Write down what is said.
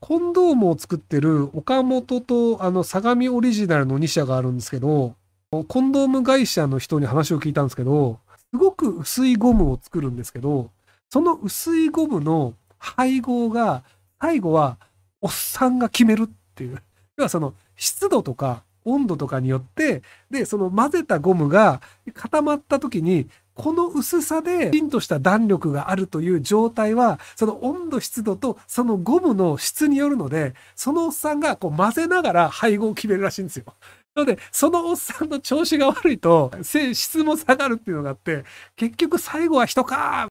コンドームを作ってる岡本とあの相模オリジナルの2社があるんですけど、コンドーム会社の人に話を聞いたんですけど、すごく薄いゴムを作るんですけど、その薄いゴムの配合が、最後はおっさんが決めるっていう。要はその湿度とか温度とかによって、で、その混ぜたゴムが固まった時にこの薄さで、ピンとした弾力があるという状態は、その温度、湿度とそのゴムの質によるので、そのおっさんがこう混ぜながら配合を決めるらしいんですよ。なので、そのおっさんの調子が悪いと、質も下がるっていうのがあって、結局最後は人か